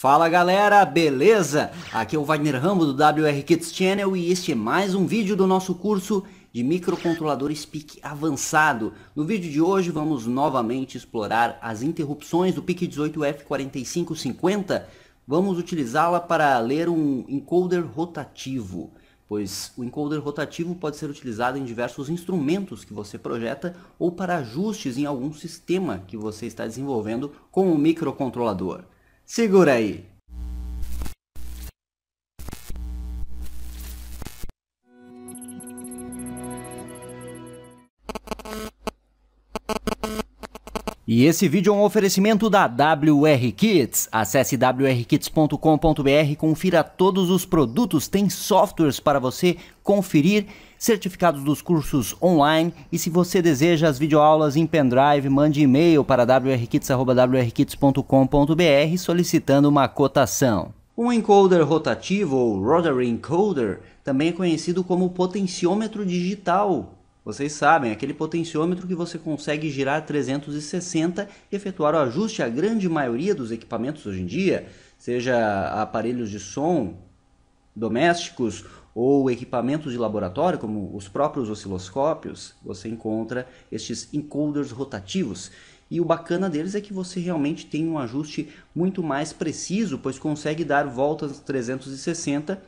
Fala galera, beleza? Aqui é o Wagner Rambo do WR Kids Channel e este é mais um vídeo do nosso curso de microcontroladores PIC avançado. No vídeo de hoje vamos novamente explorar as interrupções do PIC 18F4550. Vamos utilizá-la para ler um encoder rotativo, pois o encoder rotativo pode ser utilizado em diversos instrumentos que você projeta ou para ajustes em algum sistema que você está desenvolvendo com o microcontrolador. Segura aí. E esse vídeo é um oferecimento da WR Kits. Acesse wrkits.com.br, confira todos os produtos, tem softwares para você conferir, certificados dos cursos online e se você deseja as videoaulas em pendrive, mande e-mail para wrkits@wrkits.com.br solicitando uma cotação. Um encoder rotativo ou rotary encoder, também é conhecido como potenciômetro digital, vocês sabem, aquele potenciômetro que você consegue girar 360 e efetuar o ajuste a grande maioria dos equipamentos hoje em dia, seja aparelhos de som domésticos ou equipamentos de laboratório, como os próprios osciloscópios, você encontra estes encoders rotativos. E o bacana deles é que você realmente tem um ajuste muito mais preciso, pois consegue dar voltas 360,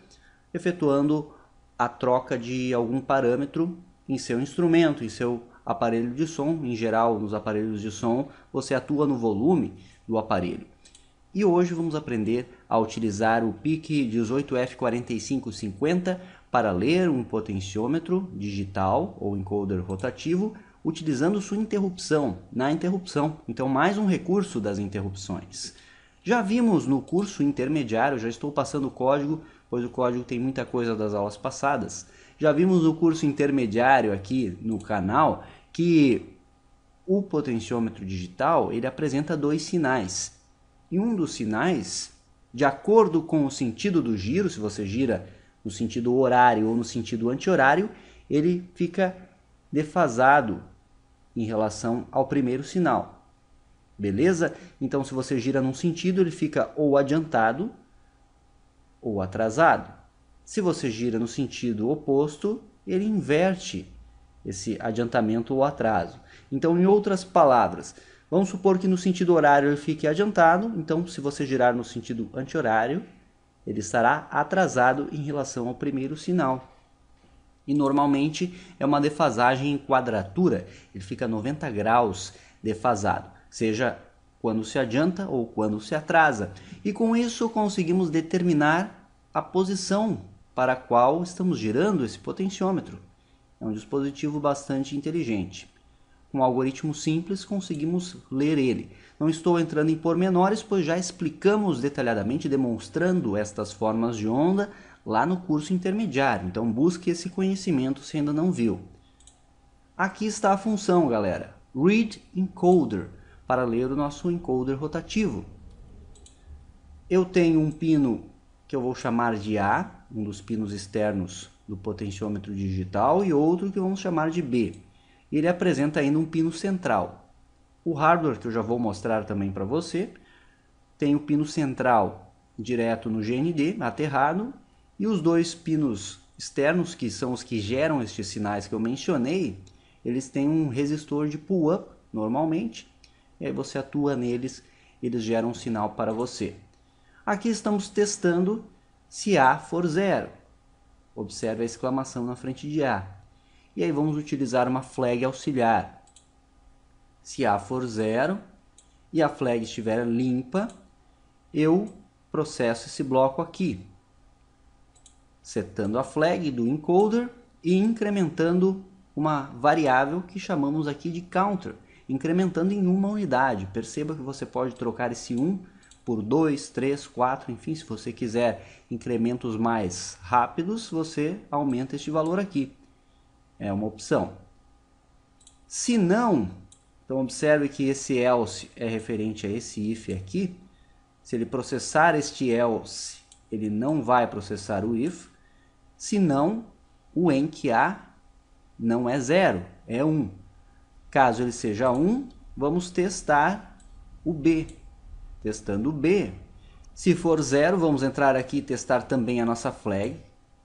efetuando a troca de algum parâmetro em seu instrumento, em seu aparelho de som, em geral nos aparelhos de som, você atua no volume do aparelho. E hoje vamos aprender a utilizar o PIC 18F4550 para ler um potenciômetro digital ou encoder rotativo utilizando sua interrupção na interrupção. Então, mais um recurso das interrupções. Já vimos no curso intermediário, já estou passando o código, pois o código tem muita coisa das aulas passadas. Já vimos no curso intermediário aqui no canal que o potenciômetro digital ele apresenta dois sinais. E um dos sinais, de acordo com o sentido do giro, se você gira no sentido horário ou no sentido anti-horário, ele fica defasado em relação ao primeiro sinal. Beleza? Então, se você gira num sentido, ele fica ou adiantado ou atrasado. Se você gira no sentido oposto, ele inverte esse adiantamento ou atraso. Então, em outras palavras, vamos supor que no sentido horário ele fique adiantado, então se você girar no sentido anti-horário, ele estará atrasado em relação ao primeiro sinal. E normalmente é uma defasagem em quadratura, ele fica 90 graus defasado, seja quando se adianta ou quando se atrasa. E com isso conseguimos determinar a posição para a qual estamos girando esse potenciômetro. É um dispositivo bastante inteligente. Com um algoritmo simples, conseguimos ler ele. Não estou entrando em pormenores, pois já explicamos detalhadamente, demonstrando estas formas de onda lá no curso intermediário. Então busque esse conhecimento se ainda não viu. Aqui está a função, galera. Read Encoder, para ler o nosso encoder rotativo. Eu tenho um pino que eu vou chamar de A, um dos pinos externos do potenciômetro digital e outro que vamos chamar de B. Ele apresenta ainda um pino central. O hardware que eu já vou mostrar também para você tem o pino central direto no GND, aterrado, e os dois pinos externos, que são os que geram estes sinais que eu mencionei, eles têm um resistor de pull-up normalmente, e aí você atua neles, eles geram um sinal para você. Aqui estamos testando se A for zero. Observe a exclamação na frente de A. E aí vamos utilizar uma flag auxiliar. Se A for zero e a flag estiver limpa, eu processo esse bloco aqui, setando a flag do encoder e incrementando uma variável que chamamos aqui de counter, incrementando em uma unidade. Perceba que você pode trocar esse 1 por 2, 3, 4, enfim, se você quiser incrementos mais rápidos, você aumenta este valor aqui. É uma opção. Se não, então observe que esse else é referente a esse if aqui. Se ele processar este else, ele não vai processar o if. Se não, o em que há não é zero, é 1. Um. Caso ele seja 1, um, vamos testar o B testando B. Se for zero, vamos entrar aqui e testar também a nossa flag.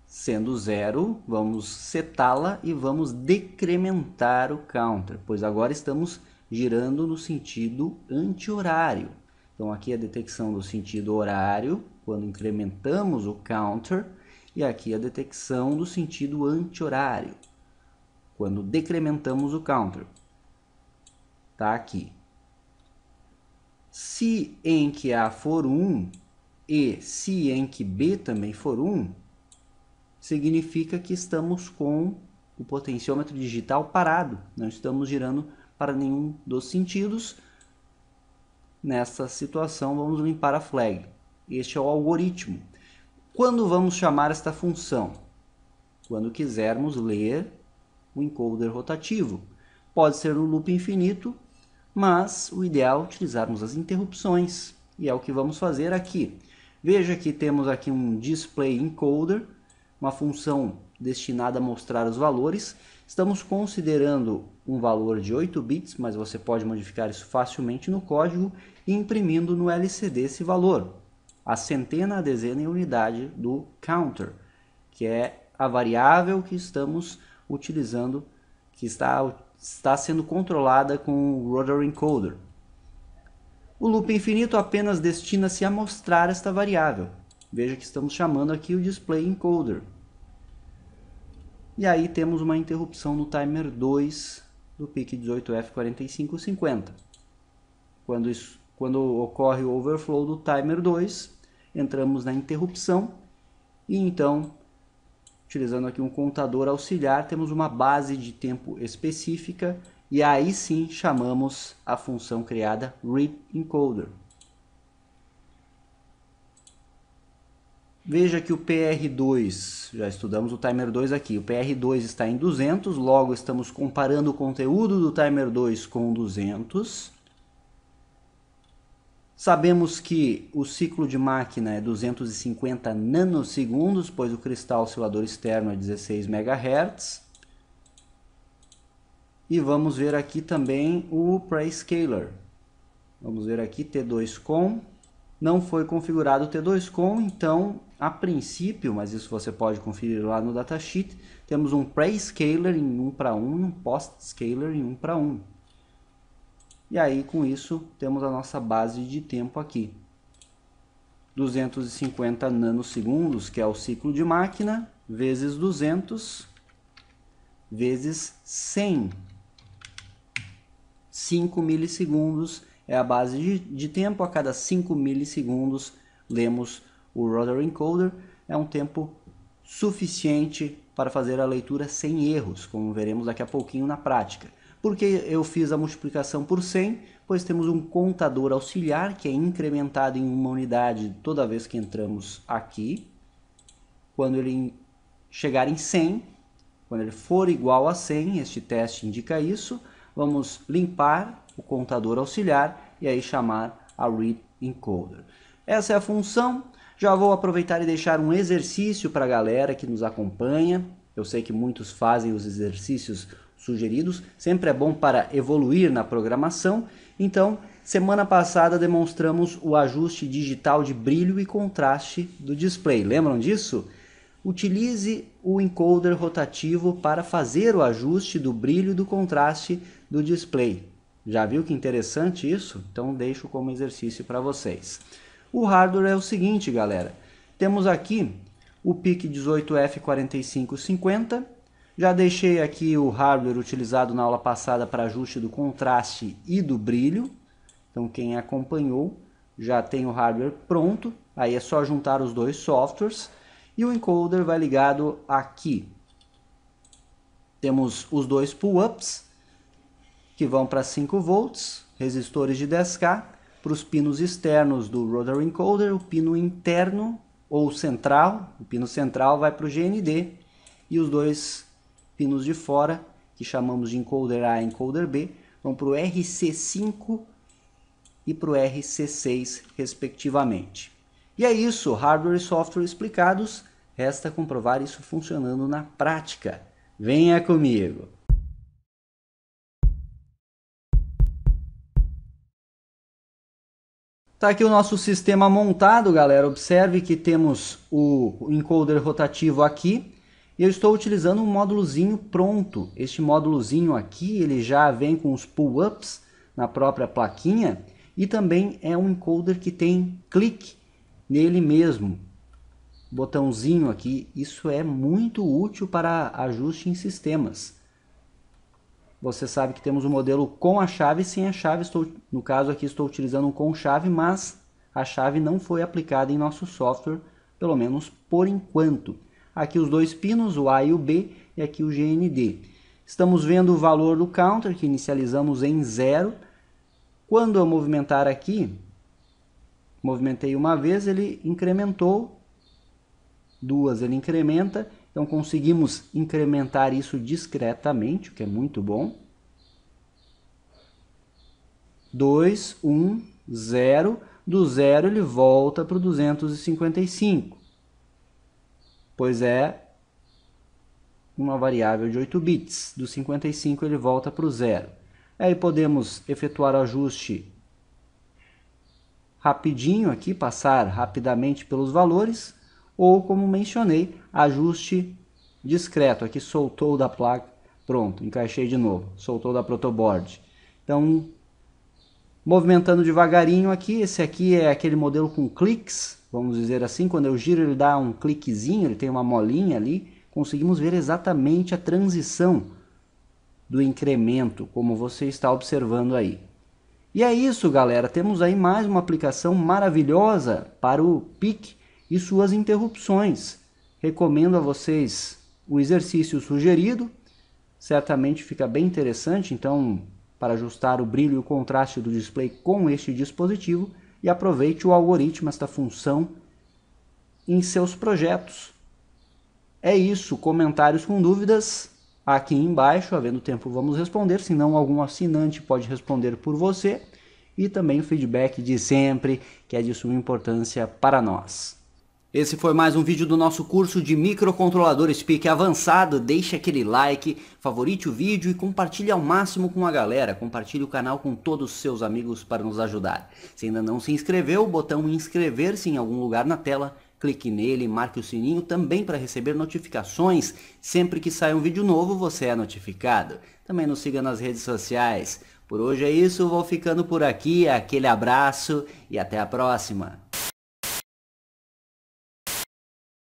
Sendo zero, vamos setá-la e vamos decrementar o counter, pois agora estamos girando no sentido anti-horário. Então aqui a detecção do sentido horário, quando incrementamos o counter, e aqui a detecção do sentido anti-horário, quando decrementamos o counter. Está aqui. Se em que A for 1 e se em que B também for 1, significa que estamos com o potenciômetro digital parado. Não estamos girando para nenhum dos sentidos. Nessa situação, vamos limpar a flag. Este é o algoritmo. Quando vamos chamar esta função? Quando quisermos ler o encoder rotativo. Pode ser no loop infinito mas o ideal é utilizarmos as interrupções, e é o que vamos fazer aqui. Veja que temos aqui um display encoder, uma função destinada a mostrar os valores. Estamos considerando um valor de 8 bits, mas você pode modificar isso facilmente no código e imprimindo no LCD esse valor. A centena, a dezena e a unidade do counter, que é a variável que estamos utilizando, que está está sendo controlada com o Rotor Encoder. O loop infinito apenas destina-se a mostrar esta variável. Veja que estamos chamando aqui o display encoder. E aí temos uma interrupção no timer 2 do PIC 18F4550. Quando, isso, quando ocorre o overflow do timer 2, entramos na interrupção e então utilizando aqui um contador auxiliar, temos uma base de tempo específica e aí sim chamamos a função criada readEncoder. Veja que o PR2, já estudamos o timer 2 aqui, o PR2 está em 200, logo estamos comparando o conteúdo do timer 2 com 200. Sabemos que o ciclo de máquina é 250 nanosegundos, pois o cristal oscilador externo é 16 MHz. E vamos ver aqui também o prescaler. Vamos ver aqui T2com. Não foi configurado o T2com, então a princípio, mas isso você pode conferir lá no datasheet, temos um prescaler em 1 para 1 e um post-scaler em 1 para 1. E aí, com isso, temos a nossa base de tempo aqui. 250 nanosegundos, que é o ciclo de máquina, vezes 200, vezes 100. 5 milissegundos é a base de, de tempo. A cada 5 milissegundos, lemos o rotary encoder. É um tempo suficiente para fazer a leitura sem erros, como veremos daqui a pouquinho na prática porque eu fiz a multiplicação por 100? Pois temos um contador auxiliar que é incrementado em uma unidade toda vez que entramos aqui. Quando ele chegar em 100, quando ele for igual a 100, este teste indica isso, vamos limpar o contador auxiliar e aí chamar a read encoder. Essa é a função. Já vou aproveitar e deixar um exercício para a galera que nos acompanha. Eu sei que muitos fazem os exercícios sugeridos, sempre é bom para evoluir na programação. Então, semana passada demonstramos o ajuste digital de brilho e contraste do display. Lembram disso? Utilize o encoder rotativo para fazer o ajuste do brilho e do contraste do display. Já viu que interessante isso? Então deixo como exercício para vocês. O hardware é o seguinte, galera. Temos aqui o PIC 18F4550 já deixei aqui o hardware utilizado na aula passada para ajuste do contraste e do brilho. Então quem acompanhou já tem o hardware pronto. Aí é só juntar os dois softwares. E o encoder vai ligado aqui. Temos os dois pull-ups que vão para 5 volts, resistores de 10K, para os pinos externos do rotor encoder, o pino interno ou central, o pino central vai para o GND e os dois pinos de fora, que chamamos de encoder A e encoder B, vão para o RC5 e para o RC6, respectivamente. E é isso, hardware e software explicados, resta comprovar isso funcionando na prática. Venha comigo! Está aqui o nosso sistema montado, galera. Observe que temos o encoder rotativo aqui, e eu estou utilizando um módulozinho pronto. Este módulozinho aqui, ele já vem com os pull-ups na própria plaquinha e também é um encoder que tem clique nele mesmo. Botãozinho aqui, isso é muito útil para ajuste em sistemas. Você sabe que temos o um modelo com a chave e sem a chave. Estou, no caso aqui estou utilizando um com chave, mas a chave não foi aplicada em nosso software, pelo menos por enquanto. Aqui os dois pinos, o A e o B, e aqui o GND. Estamos vendo o valor do counter, que inicializamos em zero. Quando eu movimentar aqui, movimentei uma vez, ele incrementou, duas ele incrementa, então conseguimos incrementar isso discretamente, o que é muito bom. 2, 1, 0. Do zero ele volta para o 255 pois é uma variável de 8 bits. Do 55 ele volta para o zero. Aí podemos efetuar o ajuste rapidinho aqui, passar rapidamente pelos valores, ou como mencionei, ajuste discreto. Aqui soltou da placa, pronto, encaixei de novo, soltou da protoboard. Então, movimentando devagarinho aqui, esse aqui é aquele modelo com cliques, vamos dizer assim, quando eu giro ele dá um cliquezinho, ele tem uma molinha ali, conseguimos ver exatamente a transição do incremento, como você está observando aí. E é isso, galera. Temos aí mais uma aplicação maravilhosa para o PIC e suas interrupções. Recomendo a vocês o exercício sugerido. Certamente fica bem interessante, então, para ajustar o brilho e o contraste do display com este dispositivo, e aproveite o algoritmo, esta função, em seus projetos. É isso, comentários com dúvidas aqui embaixo, havendo tempo vamos responder, se não algum assinante pode responder por você e também o feedback de sempre, que é de suma importância para nós. Esse foi mais um vídeo do nosso curso de microcontroladores PIC avançado. Deixe aquele like, favorite o vídeo e compartilhe ao máximo com a galera. Compartilhe o canal com todos os seus amigos para nos ajudar. Se ainda não se inscreveu, o botão inscrever-se em algum lugar na tela. Clique nele, marque o sininho também para receber notificações. Sempre que sai um vídeo novo, você é notificado. Também nos siga nas redes sociais. Por hoje é isso, vou ficando por aqui. Aquele abraço e até a próxima.